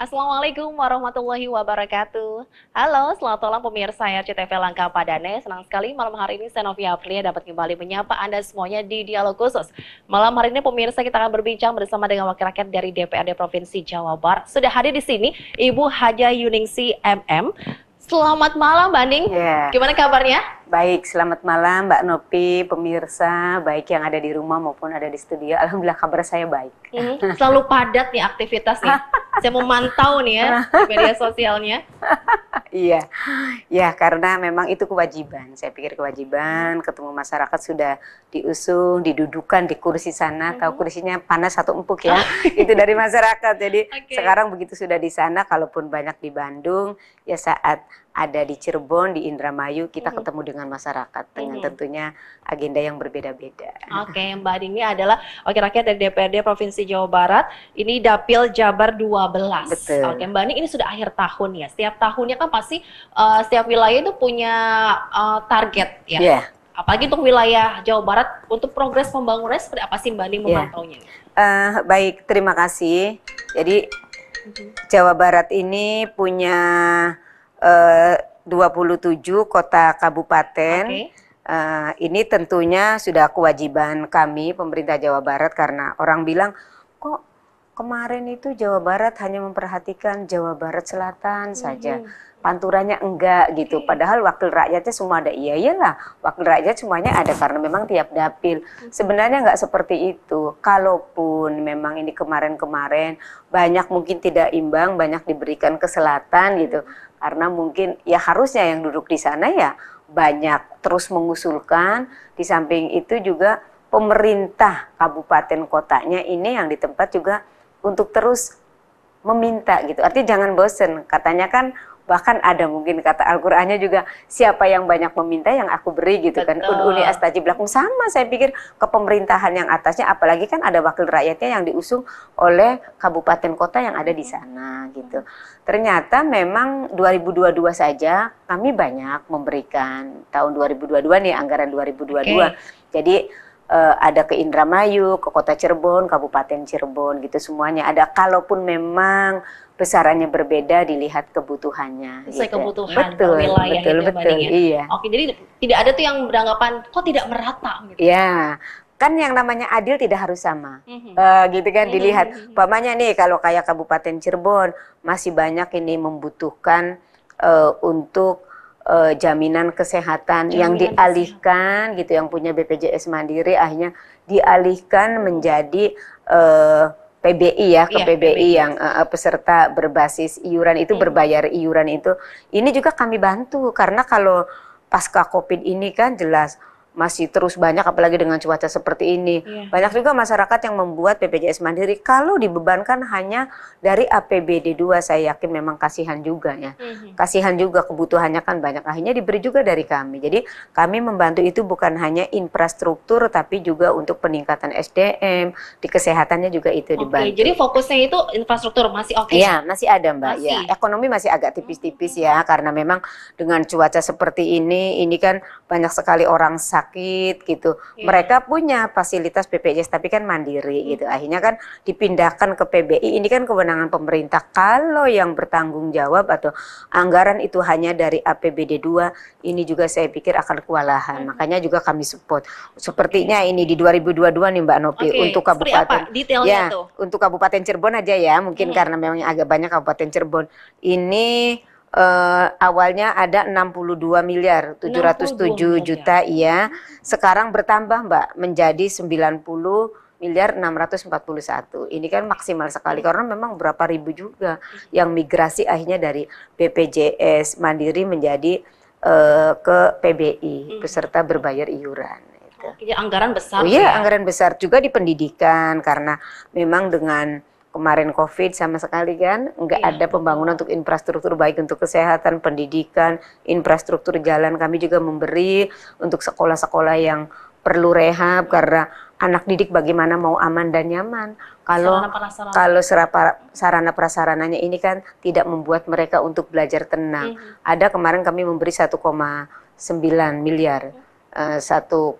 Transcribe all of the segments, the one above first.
Assalamualaikum warahmatullahi wabarakatuh. Halo, selamat malam pemirsa CTV Langkah Padane. Senang sekali malam hari ini Senovia Aprilia dapat kembali menyapa Anda semuanya di Dialog Khusus. Malam hari ini pemirsa kita akan berbincang bersama dengan wakil rakyat dari DPRD Provinsi Jawa Barat. Sudah hadir di sini Ibu Haja Yuningsi MM, Selamat malam Mbak Ning. Yeah. Gimana kabarnya? Baik, selamat malam Mbak Nopi, pemirsa, baik yang ada di rumah maupun ada di studio. Alhamdulillah kabar saya baik. Hmm, selalu padat nih aktivitasnya. nih. saya memantau nih ya media sosialnya. Iya. Ya, karena memang itu kewajiban. Saya pikir kewajiban hmm. ketemu masyarakat sudah diusung, didudukan di kursi sana. Mm -hmm. Tahu kursinya panas satu empuk ya. itu dari masyarakat. Jadi okay. sekarang begitu sudah di sana kalaupun banyak di Bandung, ya saat ada di Cirebon, di Indramayu, kita mm -hmm. ketemu dengan masyarakat dengan mm -hmm. tentunya agenda yang berbeda-beda. Oke, okay, Mbak Dini adalah wakil rakyat dari DPRD Provinsi Jawa Barat. Ini Dapil Jabar 12. belas. Oke, okay, Mbak Dini ini sudah akhir tahun ya. Setiap tahunnya kan pasti uh, setiap wilayah itu punya uh, target ya. Yeah apalagi untuk wilayah Jawa Barat untuk progres pembangunan seperti apa sih Mbak Dini iya. memantaunya? Ya. Uh, baik, terima kasih. Jadi uh mm-hmm. -huh. Jawa Barat ini punya eh, 27 kota kabupaten. Okay. Uh, eh, ini tentunya sudah kewajiban kami pemerintah Jawa Barat karena orang bilang kok kemarin itu Jawa Barat hanya memperhatikan Jawa Barat Selatan mhm. saja. Mm -hmm. Panturannya enggak gitu. Padahal wakil rakyatnya semua ada. Iya iyalah, wakil rakyat semuanya ada karena memang tiap dapil. Mhm. Sebenarnya enggak seperti itu. Kalaupun memang ini kemarin-kemarin banyak mungkin tidak imbang, banyak diberikan ke selatan gitu. Mhm karena mungkin ya harusnya yang duduk di sana ya banyak terus mengusulkan di samping itu juga pemerintah kabupaten kotanya ini yang di tempat juga untuk terus meminta gitu artinya jangan bosen katanya kan bahkan ada mungkin kata Al-Qur'annya juga siapa yang banyak meminta yang aku beri gitu kan. Betul. kan uduni astajib lakum oh, sama saya pikir ke pemerintahan yang atasnya apalagi kan ada wakil rakyatnya yang diusung oleh kabupaten kota yang ada di sana gitu ternyata memang 2022 saja kami banyak memberikan tahun 2022 nih anggaran 2022 okay. jadi eh, ada ke Indramayu, ke Kota Cirebon, Kabupaten Cirebon gitu semuanya ada. Kalaupun memang besarannya berbeda dilihat kebutuhannya. Sesuai gitu. Ya. kebutuhan betul, wilayah betul, itu betul, ya. Iya. Oke, jadi tidak ada tuh yang beranggapan kok tidak merata gitu. Iya. Kan yang namanya adil tidak harus sama, mm -hmm. uh, gitu kan mm -hmm. dilihat. Mhm, mhm. Umpamanya nih kalau kayak Kabupaten Cirebon masih banyak ini membutuhkan uh, untuk uh, jaminan kesehatan jaminan yang dialihkan kesehatan. gitu, yang punya BPJS Mandiri akhirnya dialihkan menjadi uh, PBI ya ke iya, PBI, PBI yang uh, peserta berbasis iuran itu hmm. berbayar iuran itu ini juga kami bantu karena kalau pasca Covid ini kan jelas masih terus banyak apalagi dengan cuaca seperti ini. Yeah. Banyak juga masyarakat yang membuat BPJS Mandiri kalau dibebankan hanya dari APBD 2 saya yakin memang kasihan juga ya. Mm -hmm. Kasihan juga kebutuhannya kan banyak akhirnya diberi juga dari kami. Jadi kami membantu itu bukan hanya infrastruktur tapi juga untuk peningkatan SDM, di kesehatannya juga itu okay, dibantu. jadi fokusnya itu infrastruktur masih oke. Okay. Iya, masih ada Mbak. Ya. Masih. Ya, ekonomi masih agak tipis-tipis mm -hmm. ya karena memang dengan cuaca seperti ini ini kan banyak sekali orang sakit sakit gitu. Yeah. Mereka punya fasilitas BPJS tapi kan mandiri mm. gitu. Akhirnya kan dipindahkan ke PBI. Ini kan kewenangan pemerintah. Kalau yang bertanggung jawab atau anggaran itu hanya dari APBD 2, ini juga saya pikir akan kewalahan. Mm. Makanya juga kami support. Sepertinya ini di 2022 nih Mbak Nopi okay. untuk kabupaten ya, tuh. untuk Kabupaten Cirebon aja ya, mungkin mm. karena memang agak banyak Kabupaten Cirebon. Ini uh, awalnya ada 62 miliar 707 62 juta iya sekarang bertambah Mbak menjadi 90 miliar 641. Ini kan maksimal sekali karena memang berapa ribu juga yang migrasi akhirnya dari BPJS Mandiri menjadi uh, ke PBI hmm. peserta berbayar iuran itu. Jadi anggaran besar. Oh, iya, ya? anggaran besar juga di pendidikan karena memang dengan kemarin COVID sama sekali kan, nggak iya. ada pembangunan untuk infrastruktur baik untuk kesehatan, pendidikan, infrastruktur jalan kami juga memberi untuk sekolah-sekolah yang perlu rehab karena anak didik bagaimana mau aman dan nyaman. Kalau sarana kalau serapa, sarana prasarananya ini kan tidak membuat mereka untuk belajar tenang. Iya. Ada kemarin kami memberi 1,9 miliar. Iya. Eh, mm 1,9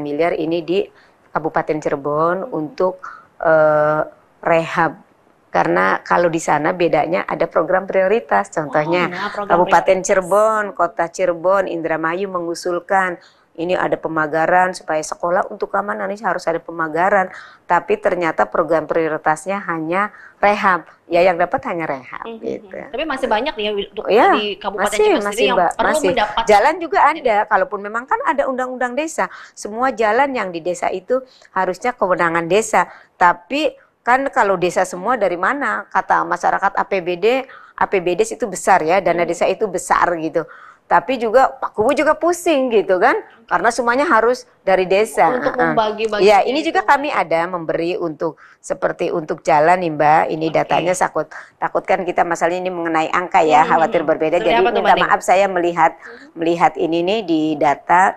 miliar ini di Kabupaten Cirebon untuk uh, rehab karena kalau di sana bedanya ada program prioritas contohnya oh, nah, program Kabupaten Cirebon, Kota Cirebon, Indramayu mengusulkan ini ada pemagaran supaya sekolah untuk keamanan ini harus ada pemagaran tapi ternyata program prioritasnya hanya rehab ya yang dapat hanya rehab mm -hmm. gitu tapi masih banyak nih ya, ya di kabupaten masih, Cirebon masih, yang perlu masih. mendapat jalan juga ada kalaupun memang kan ada undang-undang desa semua jalan yang di desa itu harusnya kewenangan desa tapi kan kalau desa semua dari mana kata masyarakat APBD APBD itu besar ya dana hmm. desa itu besar gitu tapi juga Pak Kubu juga pusing gitu kan karena semuanya harus dari desa oh, untuk membagi-bagi ya gitu. ini juga kami ada memberi untuk seperti untuk jalan nih Mbak ini okay. datanya takut takut kan kita masalah ini mengenai angka ya hmm. khawatir berbeda jadi minta maaf saya melihat hmm. melihat ini nih di data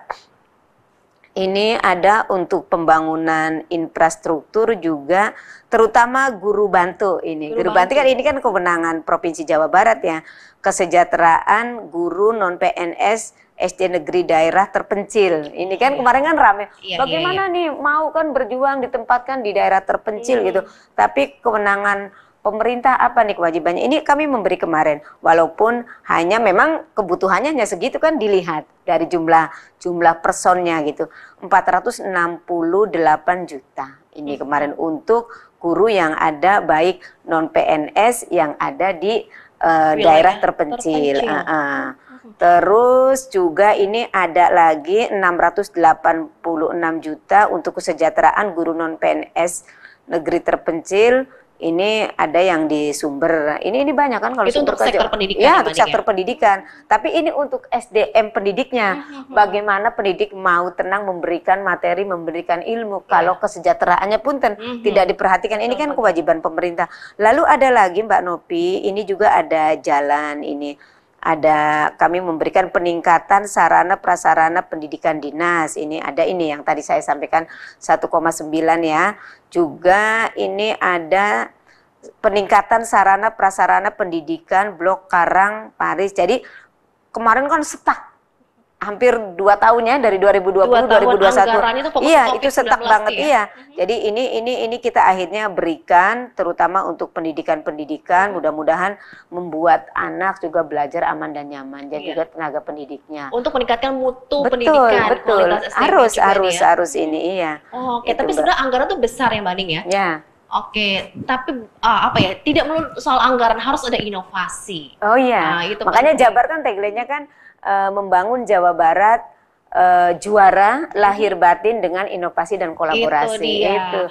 ini ada untuk pembangunan infrastruktur juga terutama guru bantu ini. Guru, guru bantu. kan ini kan kewenangan Provinsi Jawa Barat ya. Kesejahteraan guru non PNS SD negeri daerah terpencil. Ini kan iya. kemarin kan ramai. Iya, Bagaimana iya, iya. nih mau kan berjuang ditempatkan di daerah terpencil iya. gitu. Iya. Tapi kewenangan pemerintah apa nih kewajibannya? Ini kami memberi kemarin, walaupun hanya memang kebutuhannya hanya segitu kan dilihat dari jumlah jumlah personnya gitu, 468 juta ini hmm. kemarin untuk guru yang ada baik non PNS yang ada di uh, daerah terpencil. terpencil. Uh -uh. Terus juga ini ada lagi 686 juta untuk kesejahteraan guru non PNS negeri terpencil ini ada yang di sumber. Nah, ini ini banyak kan kalau itu sumber untuk sektor pendidikan. Ya, untuk ya? sektor pendidikan. Tapi ini untuk SDM pendidiknya. Hmm, hmm, hmm. Bagaimana pendidik mau tenang memberikan materi, memberikan ilmu ya. kalau kesejahteraannya pun ten, tidak diperhatikan. Ini kan kewajiban pemerintah. Lalu ada lagi Mbak Nopi, ini juga ada jalan ini ada kami memberikan peningkatan sarana prasarana pendidikan dinas ini ada ini yang tadi saya sampaikan 1,9 ya juga ini ada peningkatan sarana prasarana pendidikan Blok Karang Paris. Jadi kemarin kan stuck hampir dua tahunnya dari 2020 dua tahun 2021 iya, itu ya? iya itu setak banget ya? iya jadi ini ini ini kita akhirnya berikan terutama untuk pendidikan-pendidikan hmm. mudah-mudahan membuat anak juga belajar aman dan nyaman dan yeah. juga tenaga pendidiknya untuk meningkatkan mutu betul, pendidikan betul betul, harus harus ya? harus ini iya oh, oke okay. Gitu, tapi sebenarnya anggaran tuh besar ya mbak Ning ya ya Oke, tapi uh, apa ya? Tidak melulu soal anggaran, harus ada inovasi. Oh iya. Nah, itu Makanya kan. Jabar kan tagline-nya kan uh, membangun Jawa Barat uh, juara lahir mm-hmm. batin dengan inovasi dan kolaborasi. Itu dia. Itu.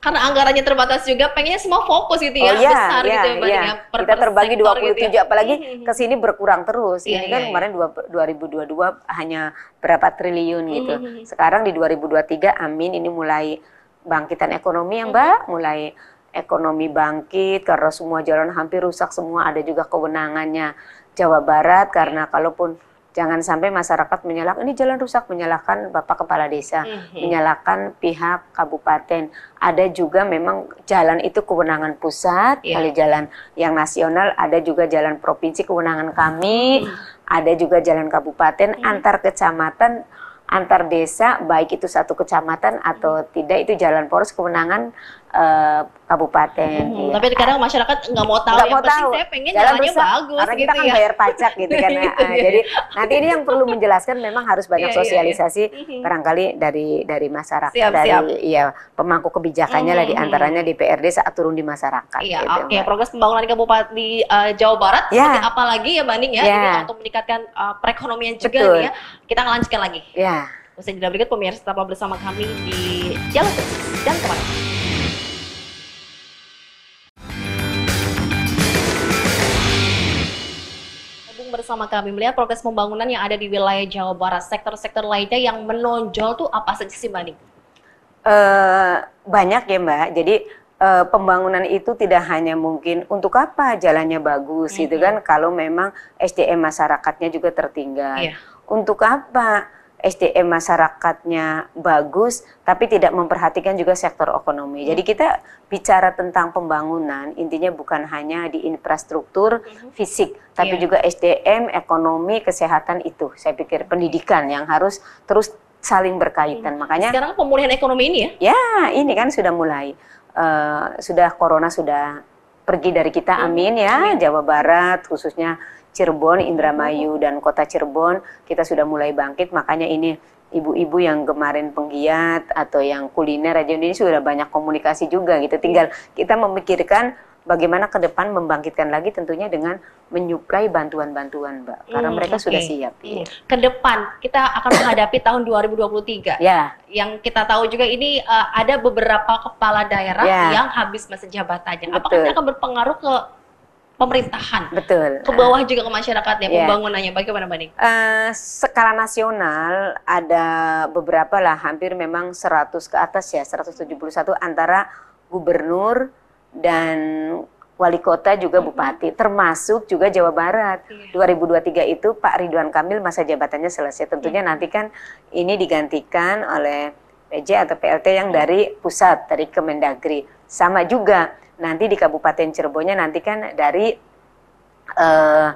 Karena anggarannya terbatas juga, pengennya semua fokus gitu ya, oh, iya, besar gitu iya, ya iya. gitu ya, iya. Kita terbagi 27, gitu ya. apalagi mm-hmm. ke sini berkurang terus. Iya, Ini iya, kan iya. iya. kemarin 2022 hanya berapa triliun gitu. Mm-hmm. Sekarang di 2023, amin, ini mulai bangkitan ekonomi ya mbak mulai ekonomi bangkit karena semua jalan hampir rusak semua ada juga kewenangannya Jawa Barat karena kalaupun jangan sampai masyarakat menyalahkan ini jalan rusak menyalahkan bapak kepala desa mhm. menyalahkan pihak kabupaten ada juga memang jalan itu kewenangan pusat yeah. kali jalan yang nasional ada juga jalan provinsi kewenangan kami mhm. ada juga jalan kabupaten mhm. antar kecamatan antar desa baik itu satu kecamatan atau tidak itu jalan poros kemenangan uh, kabupaten. Hmm, ya. Tapi kadang masyarakat nggak mau tahu. Nggak mau tahu. Saya pengen jalan jalannya rusak, bagus. Karena gitu kita kan ya. bayar pajak gitu kan. gitu, ya. Iya, iya. Jadi nanti ini yang perlu menjelaskan memang harus banyak iya, sosialisasi hmm. barangkali dari dari masyarakat siap, dari siap. ya pemangku kebijakannya lah diantaranya hmm, DPRD di hmm, PRD saat turun di masyarakat. Iya. Gitu, Oke. Okay. Progres pembangunan di kabupaten di uh, Jawa Barat. Ya. Yeah. Apalagi ya Banding ya. ya. Ini untuk meningkatkan uh, perekonomian juga Betul. nih ya. Kita lanjutkan lagi. Ya. Usai jeda berikut pemirsa tetaplah bersama kami di Jalan Terus. kemarin. bersama kami melihat progres pembangunan yang ada di wilayah Jawa Barat. Sektor-sektor lainnya yang menonjol tuh apa saja sih Mbak Ning? Uh, banyak ya Mbak. Jadi uh, pembangunan itu tidak hanya mungkin untuk apa jalannya bagus mm -hmm. gitu kan kalau memang SDM masyarakatnya juga tertinggal. Yeah. Untuk apa? SDM masyarakatnya bagus, tapi tidak memperhatikan juga sektor ekonomi. Iya. Jadi kita bicara tentang pembangunan, intinya bukan hanya di infrastruktur mhm. fisik, tapi yeah. juga SDM, ekonomi, kesehatan itu. Saya pikir pendidikan yang harus terus saling berkaitan. Hmm. Makanya sekarang pemulihan ekonomi ini ya? Ya, ini kan sudah mulai. Uh, sudah corona sudah pergi dari kita, iya. amin ya, amin. Jawa Barat khususnya Cirebon, Indramayu dan Kota Cirebon kita sudah mulai bangkit makanya ini ibu-ibu yang kemarin penggiat atau yang kuliner aja ini sudah banyak komunikasi juga gitu. Iya. Tinggal kita memikirkan bagaimana ke depan membangkitkan lagi tentunya dengan menyuplai bantuan-bantuan, Mbak. Hmm, Karena mereka okay. sudah siap. Hmm. Ya. Ke depan kita akan menghadapi tahun 2023. Ya. Yeah. Yang kita tahu juga ini uh, ada beberapa kepala daerah yeah. yang habis masa jabatannya. Apakah ini akan berpengaruh ke pemerintahan. Betul. Ke bawah uh, juga ke masyarakatnya yeah. pembangunannya bagaimana Mbak Ning? Uh, skala nasional ada beberapa lah, hampir memang 100 ke atas ya, 171 antara gubernur dan wali kota juga bupati, termasuk juga Jawa Barat. Yeah. 2023 itu Pak Ridwan Kamil masa jabatannya selesai. Tentunya yeah. nanti kan ini digantikan oleh PJ atau PLT yang iya. dari pusat, dari Kemendagri. Sama juga nanti di Kabupaten Cirebonnya nanti kan dari uh,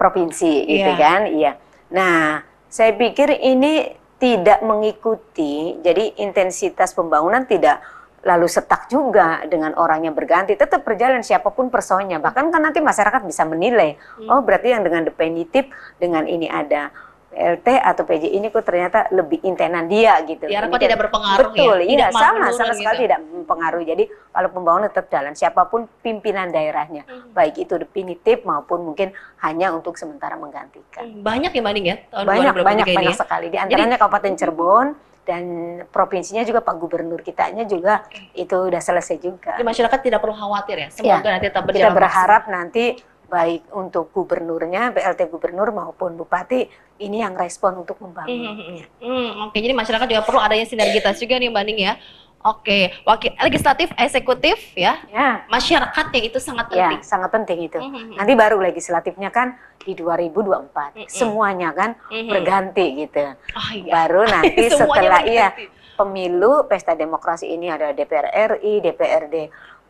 provinsi gitu yeah. kan iya nah saya pikir ini tidak mengikuti jadi intensitas pembangunan tidak lalu setak juga dengan orangnya berganti tetap berjalan siapapun personnya bahkan kan nanti masyarakat bisa menilai hmm. oh berarti yang dengan definitif dengan ini ada Lt atau PJ ini kok ternyata lebih intenan dia gitu. Ya, kok tidak berpengaruh betul, ya? Betul, iya, sama, sama gitu. sekali gitu. tidak mempengaruhi. Jadi kalau pembangunan tetap jalan, siapapun pimpinan daerahnya, hmm. baik itu definitif maupun mungkin hanya untuk sementara menggantikan. Hmm, banyak ya Mbak ya? Tahun banyak, banyak, ini ya. banyak ya? sekali. Di antaranya Jadi, Kabupaten hmm. Cirebon, dan provinsinya juga Pak Gubernur kitanya juga itu udah selesai juga. Jadi masyarakat tidak perlu khawatir ya, iya, semoga ya, nanti tetap berjalan. Kita berharap nanti baik untuk gubernurnya, BLT gubernur maupun bupati ini yang respon untuk membangun. Mm, mm, mm, hmm, Oke, jadi masyarakat juga perlu adanya sinergitas juga nih Mbak Ning ya. Oke, wakil legislatif, eksekutif ya, ya. masyarakat yang itu sangat ya, penting. Ya, sangat penting itu. Hmm, hmm, -hmm. Nanti baru legislatifnya kan di 2024, mm -hmm. semuanya kan -hmm. berganti gitu. Oh, iya. Baru nanti setelah ya pemilu pesta demokrasi ini ada DPR RI, DPRD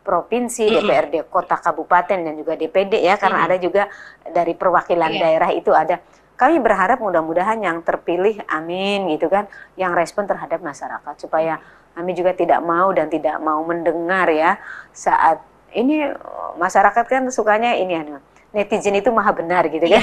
provinsi, DPRD kota kabupaten dan juga DPD ya karena ada juga dari perwakilan iya. daerah itu ada. Kami berharap mudah-mudahan yang terpilih amin gitu kan yang respon terhadap masyarakat supaya kami juga tidak mau dan tidak mau mendengar ya saat ini masyarakat kan sukanya ini anu netizen itu maha benar gitu kan. Iya.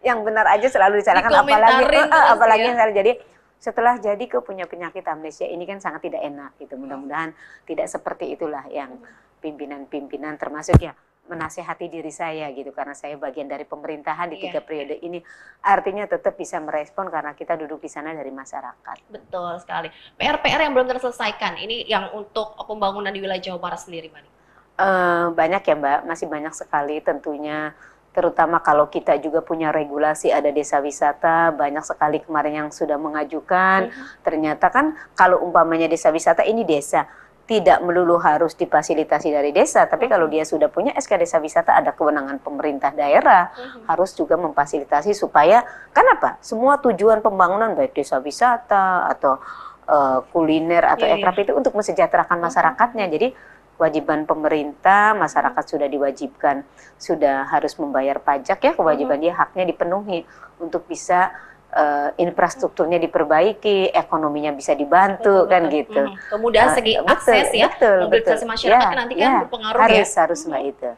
yang benar aja selalu disalahkan apalagi uh, apalagi ya. yang salah jadi setelah jadi ke punya penyakit amnesia ini kan sangat tidak enak gitu. Hmm. Mudah-mudahan tidak seperti itulah yang hmm. pimpinan-pimpinan termasuk ya menasehati diri saya gitu karena saya bagian dari pemerintahan di iya. tiga periode ini artinya tetap bisa merespon karena kita duduk di sana dari masyarakat betul sekali PR-PR yang belum terselesaikan ini yang untuk pembangunan di wilayah Jawa Barat sendiri uh, banyak ya Mbak masih banyak sekali tentunya terutama kalau kita juga punya regulasi ada desa wisata banyak sekali kemarin yang sudah mengajukan hmm. ternyata kan kalau umpamanya desa wisata ini desa tidak melulu harus difasilitasi dari desa, tapi iya. kalau dia sudah punya SK desa wisata ada kewenangan pemerintah daerah mm -hmm. harus juga memfasilitasi supaya kenapa? Semua tujuan pembangunan baik desa wisata atau uh, kuliner atau yeah, ekrap yeah. itu untuk mesejahterakan masyarakatnya. Mm -hmm. Jadi kewajiban pemerintah, masyarakat hmm. sudah diwajibkan, sudah harus membayar pajak ya, kewajiban hmm. dia haknya dipenuhi untuk bisa uh, infrastrukturnya diperbaiki, ekonominya bisa dibantu betul, kan betul. gitu. Hmm. Kemudahan segi uh, akses betul, ya, betul, betul. masyarakat ya, nanti kan ya, berpengaruh harus, ya. Harus harus hmm. mbak itu.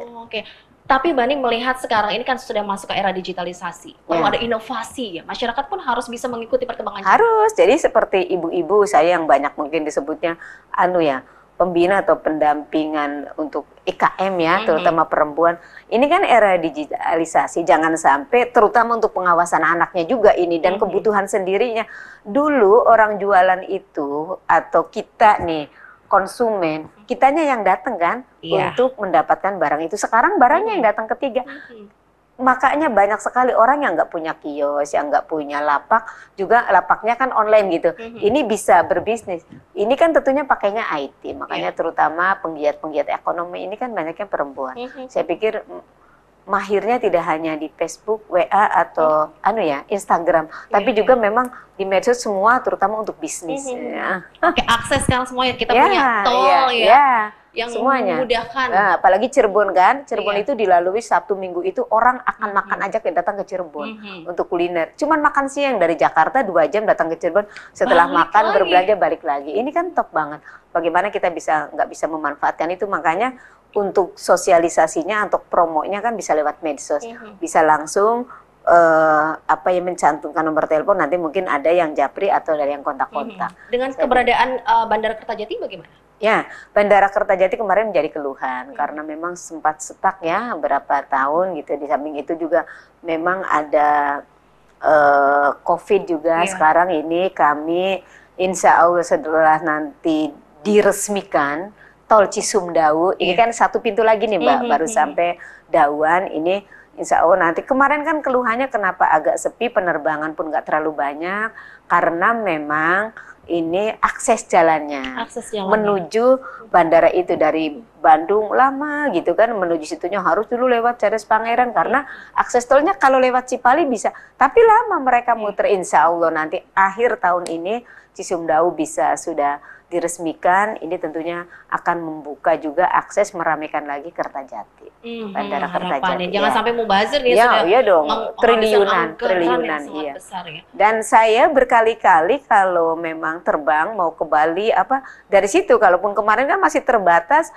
Oh, Oke. Okay. Tapi Bani melihat sekarang ini kan sudah masuk ke era digitalisasi. Perlu ya. ada inovasi ya. Masyarakat pun harus bisa mengikuti perkembangan. Harus. Jadi seperti ibu-ibu saya yang banyak mungkin disebutnya anu ya, pembina atau pendampingan untuk IKM ya, hmm terutama perempuan. Ini kan era digitalisasi, jangan sampai terutama untuk pengawasan anaknya juga ini dan hmm kebutuhan sendirinya. Dulu orang jualan itu atau kita nih konsumen, kitanya yang datang kan yeah. untuk mendapatkan barang itu. Sekarang barangnya hmm yang datang ketiga. hmm makanya banyak sekali orang yang nggak punya kios, yang nggak punya lapak, juga lapaknya kan online gitu. Mm -hmm. Ini bisa berbisnis. Ini kan tentunya pakainya IT, makanya yeah. terutama penggiat-penggiat ekonomi ini kan banyaknya perempuan. Mm -hmm. Saya pikir mahirnya tidak hanya di Facebook, WA atau hmm. anu ya Instagram, yeah. tapi iya, juga iya. memang di medsos semua, terutama untuk bisnis. Mm -hmm. ya. Oke, akses kan semua yang kita yeah, punya tol yeah, ya. Yeah. Yang semuanya memudahkan. Nah, apalagi Cirebon kan, Cirebon yeah. itu dilalui Sabtu Minggu itu orang akan hmm, makan mm -hmm. aja yang datang ke Cirebon mm -hmm. untuk kuliner. Cuman makan siang dari Jakarta dua jam datang ke Cirebon, setelah balik makan lagi. berbelanja balik lagi. Ini kan top banget. Bagaimana kita bisa nggak bisa memanfaatkan itu? Makanya untuk sosialisasinya untuk promonya kan bisa lewat medsos iya. bisa langsung uh, apa yang mencantumkan nomor telepon nanti mungkin ada yang japri atau dari yang kontak-kontak mhm. dengan keberadaan uh, Bandara Kertajati bagaimana Ya, Bandara Kertajati kemarin menjadi keluhan hmm. karena memang sempat setak ya berapa tahun gitu. Di samping itu juga memang ada uh, COVID juga. Yeah. Sekarang ini kami insya Allah setelah nanti diresmikan tol Cisumdawu ini iya. kan satu pintu lagi nih Mbak mm -hmm. baru mhm. sampai Dawan ini Insya Allah nanti kemarin kan keluhannya kenapa agak sepi penerbangan pun nggak terlalu banyak karena memang ini akses jalannya, akses jalannya menuju bandara itu dari Bandung lama gitu kan menuju situnya harus dulu lewat Cadas Pangeran karena akses tolnya kalau lewat Cipali bisa tapi lama mereka iya. muter insya Allah nanti akhir tahun ini Cisumdawu bisa sudah diresmikan ini tentunya akan membuka juga akses meramaikan lagi Kertajati hmm, bandara Kertajati ya. jangan iya. sampai mubazir nih ya, sudah ya iya dong triliunan kan triliunan iya ya. dan saya berkali-kali kalau memang terbang mau ke Bali apa dari situ kalaupun kemarin kan masih terbatas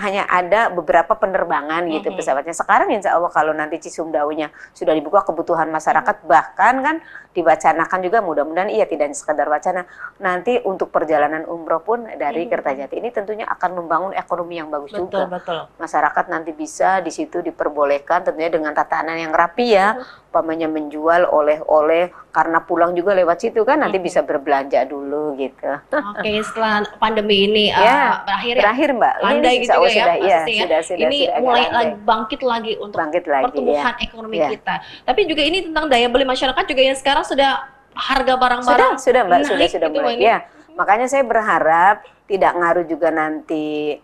hanya ada beberapa penerbangan mm -hmm. gitu pesawatnya. Sekarang insya Allah kalau nanti Cisumdawunya sudah dibuka kebutuhan masyarakat mm -hmm. bahkan kan diwacanakan juga mudah-mudahan iya tidak sekedar wacana nanti untuk perjalanan umroh pun dari mm -hmm. Kertajati ini tentunya akan membangun ekonomi yang bagus betul, juga. Betul. Masyarakat nanti bisa di situ diperbolehkan tentunya dengan tatanan yang rapi ya. Mm -hmm umpamanya menjual oleh-oleh karena pulang juga lewat situ kan nanti bisa berbelanja dulu gitu. Oke, okay, setelah pandemi ini eh, ya, berakhir ya. Berakhir Mbak. Landai ini gitu sudah, oh, ya, sudah, sudah, iya, ya. Sudah, sudah, ini sudah mulai lagi bangkit lagi untuk bangkit lagi, pertumbuhan ya. ekonomi ya. kita. Tapi juga ini tentang daya beli masyarakat juga yang sekarang sudah harga barang-barang sudah sudah Mbak, naik sudah sudah gitu mulai. Ya. Makanya saya berharap tidak ngaruh juga nanti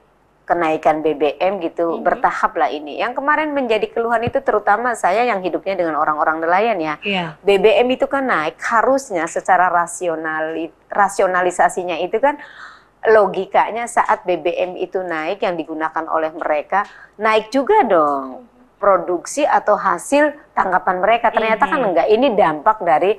kenaikan BBM gitu mm-hmm. bertahap lah ini. Yang kemarin menjadi keluhan itu terutama saya yang hidupnya dengan orang-orang nelayan ya. Yeah. BBM itu kan naik harusnya secara rasional rasionalisasinya itu kan logikanya saat BBM itu naik yang digunakan oleh mereka naik juga dong mhm. produksi atau hasil tangkapan mereka. Ternyata mm-hmm. kan mhm. enggak ini dampak dari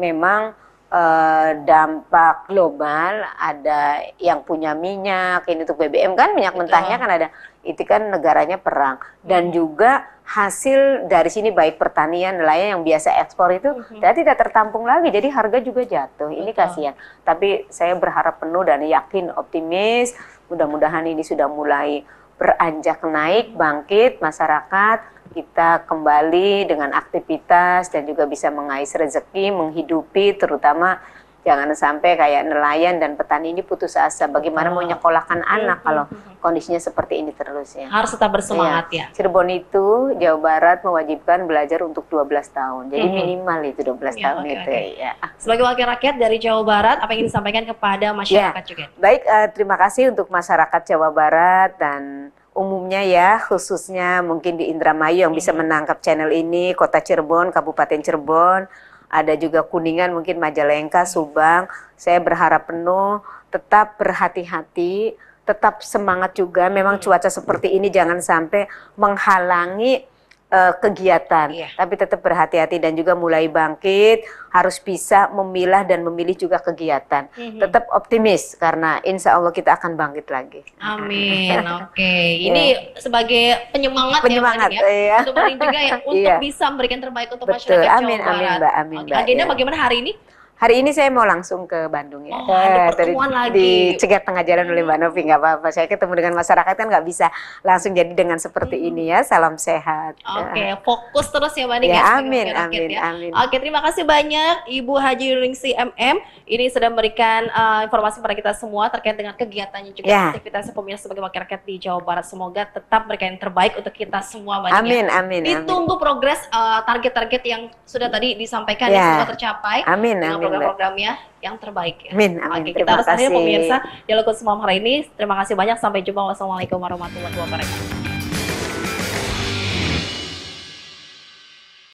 memang Eh, dampak global ada yang punya minyak ini untuk BBM kan minyak Betul. mentahnya kan ada itu kan negaranya perang dan hmm. juga hasil dari sini baik pertanian nelayan yang biasa ekspor itu hmm. dan tidak tertampung lagi jadi harga juga jatuh Betul. ini kasihan tapi saya berharap penuh dan yakin optimis mudah-mudahan ini sudah mulai beranjak naik bangkit masyarakat kita kembali dengan aktivitas dan juga bisa mengais rezeki, menghidupi terutama jangan sampai kayak nelayan dan petani ini putus asa bagaimana ah. mau nyekolahkan iya, anak iya, kalau iya, kondisinya seperti ini terus ya harus tetap bersemangat ya, Cirebon itu Jawa Barat mewajibkan belajar untuk 12 tahun jadi minimal itu 12 ya, tahun okay, itu okay. Ya, ya sebagai wakil rakyat dari Jawa Barat apa yang ingin disampaikan kepada masyarakat ya. juga baik uh, terima kasih untuk masyarakat Jawa Barat dan umumnya ya, khususnya mungkin di Indramayu yang bisa iya. menangkap channel ini, Kota Cirebon, Kabupaten Cirebon, ada juga Kuningan, mungkin Majalengka, iya. Subang. Saya berharap penuh tetap berhati-hati, tetap semangat juga. Memang iya. cuaca seperti ini jangan sampai menghalangi uh, kegiatan, yeah. tapi tetap berhati-hati dan juga mulai bangkit harus bisa memilah dan memilih juga kegiatan. Mm-hmm. Tetap optimis karena insya Allah kita akan bangkit lagi. Amin. Oke, okay. Iya. ini yeah. sebagai penyemangat, ya, penyemangat ya, ya. untuk juga ya iya. untuk yeah. bisa memberikan terbaik untuk Betul. masyarakat amin, Jawa Barat. Amin, Mbak. Amin, Mbak. Agenda yeah. bagaimana hari ini? Hari ini saya mau langsung ke Bandung ya. Oh, ada Tadi, lagi. cegat tengah jalan oleh Mbak Novi, nggak apa-apa. Saya ketemu dengan masyarakat kan nggak bisa langsung jadi dengan seperti hmm. ini ya. Salam sehat. Oke, okay, ah. fokus terus ya Mbak Ya, ya amin, amin, amin, ya. amin. Oke, terima kasih banyak Ibu Haji Yuningsi MM. Ini sudah memberikan uh, informasi kepada kita semua terkait dengan kegiatannya juga ya. aktivitas pemirsa sebagai wakil rakyat di Jawa Barat. Semoga tetap mereka yang terbaik untuk kita semua Mbak ya. Amin, amin. Ditunggu amin. progres eh, target-target uh, yang sudah tadi disampaikan ya. yang sudah tercapai. Amin, amin program-programnya yang terbaik ya. Amin, amin. Oke, kita terima kasih. pemirsa Dialogku Semalam hari ini. Terima kasih banyak. Sampai jumpa. Wassalamualaikum warahmatullahi wabarakatuh.